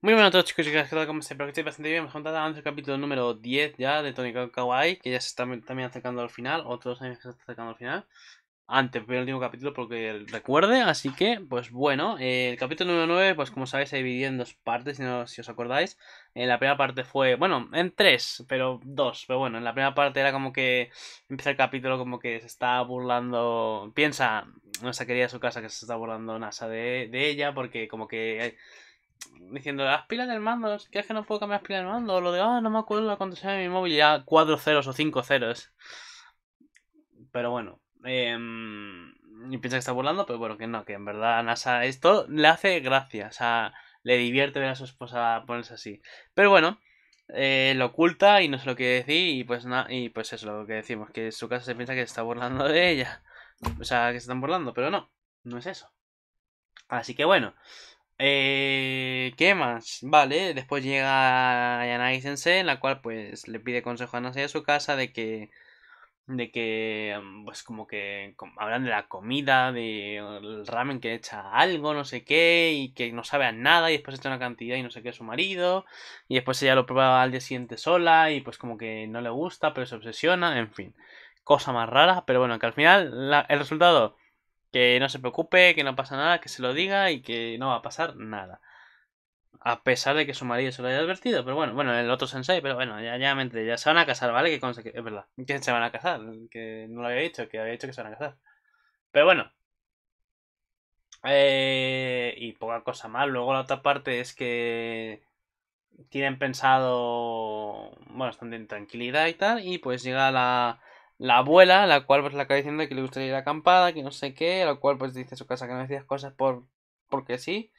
Muy buenas a todos chicos y chicas, ¿qué tal? Como siempre, que estéis bastante bien, contar contado el capítulo número 10 ya de Tony Kawaii, que ya se está también acercando al final, otros años se está acercando al final, antes el último capítulo porque recuerde, así que, pues bueno, eh, el capítulo número 9, pues como sabéis, se dividió en dos partes, si, os acordáis, en eh, la primera parte fue, bueno, en tres, pero dos. Pero bueno, en la primera parte era como que empieza el capítulo como que se está burlando. Piensa, nuestra querida su casa que se está burlando NASA de, de ella, porque como que diciendo las pilas del mando, que es que no puedo cambiar las pilas del mando, o lo de, ah, no me acuerdo la contraseña de mi móvil, ya cuatro ceros o cinco ceros. Pero bueno, em, y piensa que está burlando, pero bueno, que no, que en verdad NASA esto le hace gracia, o sea, le divierte ver a su esposa ponerse así. Pero bueno, eh, lo oculta y no sé lo que decir, y pues, nada y pues eso, lo que decimos, que su casa se piensa que está burlando de ella. O sea, que se están burlando, pero no, no es eso. Así que bueno, eh, ¿Qué más? Vale, después llega Yanagi Sensei, en la cual pues le pide consejo a Nasei a su casa de que de que mm, pues como que hablan de la comida, del el ramen que echa algo, no sé qué, y que no sabe a nada, y después echa una cantidad y no sé qué a su marido, y después ella lo prueba al día siguiente sola, y pues como que no le gusta, pero se obsesiona, en fin, cosa más rara, pero bueno, que al final el resultado que no se preocupe, que no pasa nada, que se lo diga y que no va a pasar nada. A pesar de que su marido se lo haya advertido, pero bueno, bueno, el otro sensei, pero bueno, ya, me ya se van a casar, ¿vale? Que es verdad, que se van a casar, que no lo había dicho, que había dicho que se van a casar. Pero bueno. Eh, y poca cosa más. Luego la otra parte es que tienen pensado, bueno, están en tranquilidad y tal, y pues llega la, la abuela, la cual pues le acaba diciendo que le gustaría ir acampada, que no sé qué, la cual pues dice su casa que no decías cosas por porque sí,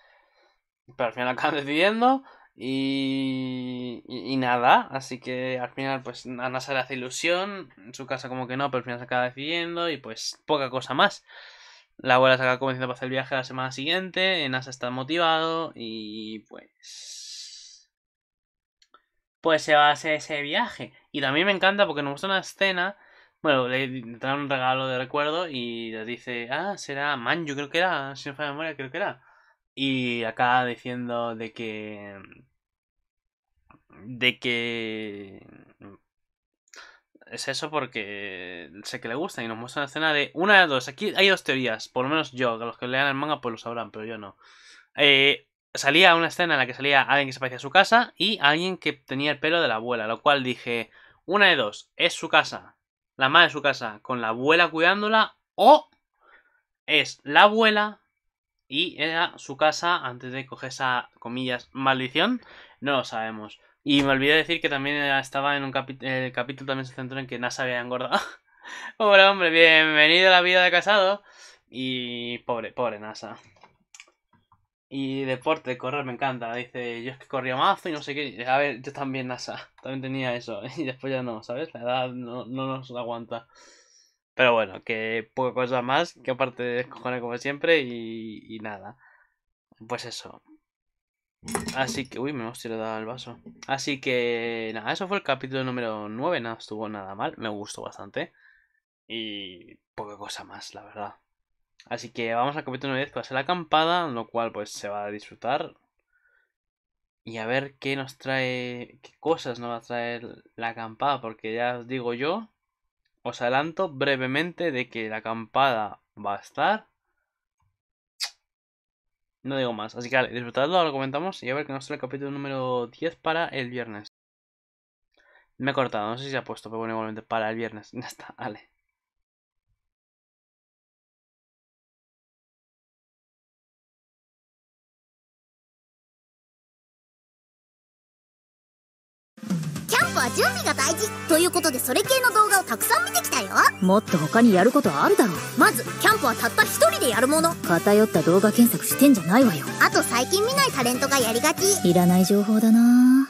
pero al final acaba decidiendo y, y, nada, así que al final pues Ana se le hace ilusión, en su casa como que no, pero al final se acaba decidiendo y pues poca cosa más. La abuela se acaba convenciendo para hacer el viaje la semana siguiente, Nasa está motivado y pues pues se va a hacer ese viaje. Y también me encanta porque nos gusta una escena bueno, le traen un regalo de recuerdo y le dice, ah, será Man, creo que era, si no de memoria, creo que era. Y acaba diciendo de que... De que... Es eso porque sé que le gusta y nos muestra una escena de una de dos. Aquí hay dos teorías, por lo menos yo, que los que lean el manga pues lo sabrán, pero yo no. Eh, salía una escena en la que salía alguien que se parecía a su casa y alguien que tenía el pelo de la abuela, lo cual dije, una de dos, es su casa, la madre de su casa con la abuela cuidándola o es la abuela y era su casa antes de coger esa, comillas, maldición. No lo sabemos. Y me olvidé decir que también estaba en un capítulo, el capítulo también se centró en que NASA había engordado. pobre hombre, bienvenido a la vida de casado. Y pobre, pobre NASA. Y deporte, correr me encanta. Dice, yo es que corría mazo y no sé qué. A ver, yo también NASA, también tenía eso. Y después ya no, ¿sabes? La edad no, no nos aguanta. Pero bueno, que poca cosa más, que aparte de cojones como siempre y, y nada. Pues eso. Así que, uy, me hemos tirado el vaso. Así que, nada, eso fue el capítulo número 9. Nada, estuvo nada mal, me gustó bastante. Y poca cosa más, la verdad. Así que vamos al capítulo 10 para ser la acampada, lo cual pues se va a disfrutar. Y a ver qué nos trae, qué cosas nos va a traer la acampada, porque ya os digo yo, os adelanto brevemente de que la acampada va a estar. No digo más, así que vale, disfrutadlo, lo comentamos y a ver qué nos trae el capítulo número 10 para el viernes. Me he cortado, no sé si se ha puesto, pero bueno, igualmente para el viernes. Ya está, vale. は準備が大事ということでそれ系の動画をたくさん見てきたよもっと他にやることあるだろまずキャンプはたった一人でやるもの偏った動画検索してんじゃないわよあと最近見ないタレントがやりがちいらない情報だな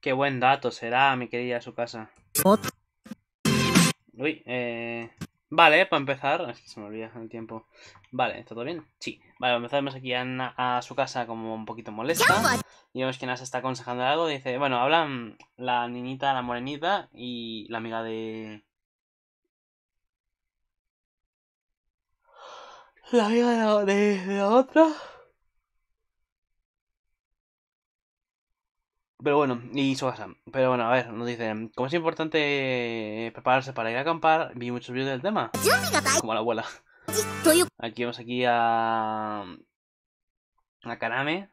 Qué buen dato será, mi querida su casa. Uy, eh. Vale, para empezar, es que se me olvida el tiempo. Vale, todo bien? Sí. Vale, empezamos aquí a, a su casa como un poquito molesta. Y vemos que Nasa está aconsejando algo. Dice, bueno, hablan mm, la niñita, la morenita y la amiga de... La amiga de la otra. Pero bueno, y su casa. Pero bueno, a ver, nos dicen, cómo es importante eh, prepararse para ir a acampar, vi muchos vídeos del tema. Como la abuela. Aquí vamos aquí a... A Kaname.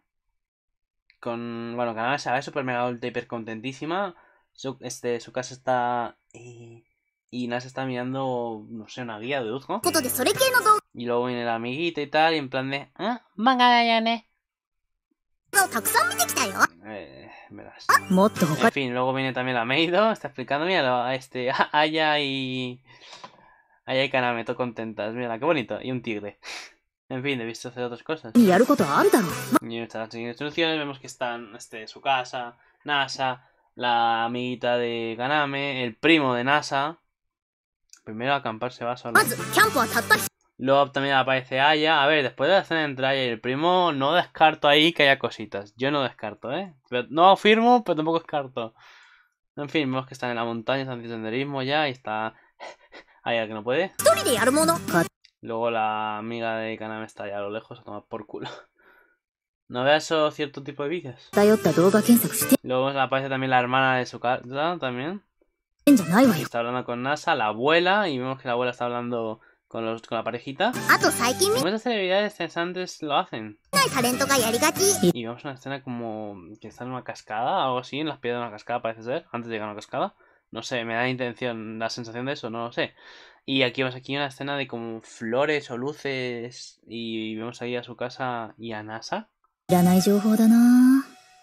Con... Bueno, Kaname se va super mega hiper contentísima. Su, este, su casa está... y Nas está mirando, no sé, una guía de Y luego viene la amiguita y tal, y en plan de... Ah, manga eh, En fin, luego viene también la Meido, está explicando, mira, a este, Aya y... Aya y Kaname, todo contentas, mira qué bonito, y un tigre. En fin, he visto hacer otras cosas. Y están siguiendo instrucciones, vemos que están, este, su casa, NASA, la amiguita de Kaname, el primo de NASA. Primero acampar se va solo. Luego también aparece Aya. A ver, después de hacer entre Aya y el primo, no descarto ahí que haya cositas. Yo no descarto, ¿eh? Pero, no afirmo, pero tampoco descarto. En fin, vemos que están en la montaña, están haciendo senderismo ya y está... Aya que no puede. Luego la amiga de Kaname está ya a lo lejos a tomar por culo. No veas eso cierto tipo de vídeos. Luego aparece también la hermana de su casa, también. Está hablando con NASA, la abuela, y vemos que la abuela está hablando con, los, con la parejita. Muchas celebridades interesantes lo hacen. Y a una escena como que está en una cascada, algo así, en las piedras de una cascada parece ser, antes de llegar a una cascada. No sé, me da la intención, la sensación de eso, no lo sé. Y aquí vemos aquí una escena de como flores o luces y vemos ahí a su casa y a NASA.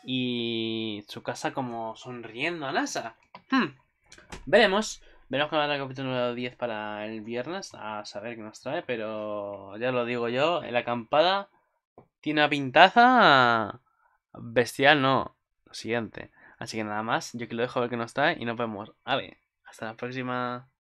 Y su casa como sonriendo a NASA. Hmm. Veremos. Veremos dar el capítulo 10 para el viernes, a saber qué nos trae, pero ya lo digo yo, la acampada tiene una pintaza bestial, no, lo siguiente. Así que nada más, yo que lo dejo a ver qué nos trae y nos vemos. A ver, hasta la próxima.